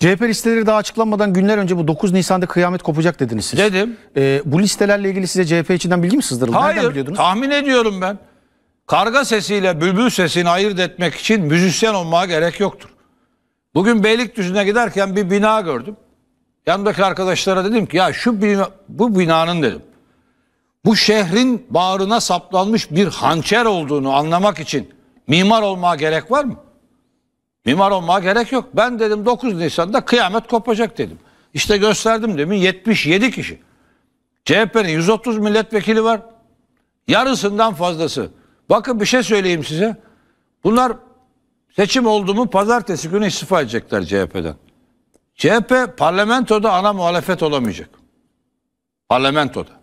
CHP listeleri daha açıklanmadan günler önce bu 9 Nisan'da kıyamet kopacak dediniz siz. Dedim. Ee, bu listelerle ilgili size CHP içinden bilgi mi sızdırıldı? Hayır. biliyordunuz? Tahmin ediyorum ben. Karga sesiyle bülbül sesini ayırt etmek için müzisyen olmaya gerek yoktur. Bugün Beylikdüzü'ne giderken bir bina gördüm. Yanındaki arkadaşlara dedim ki ya şu bina, bu binanın dedim. Bu şehrin bağrına saplanmış bir hançer olduğunu anlamak için mimar olmaya gerek var mı? Mimar olmaya gerek yok. Ben dedim 9 Nisan'da kıyamet kopacak dedim. İşte gösterdim demin 77 kişi. CHP'nin 130 milletvekili var. Yarısından fazlası. Bakın bir şey söyleyeyim size. Bunlar seçim oldu mu pazartesi günü istifa edecekler CHP'den. CHP parlamentoda ana muhalefet olamayacak. Parlamentoda.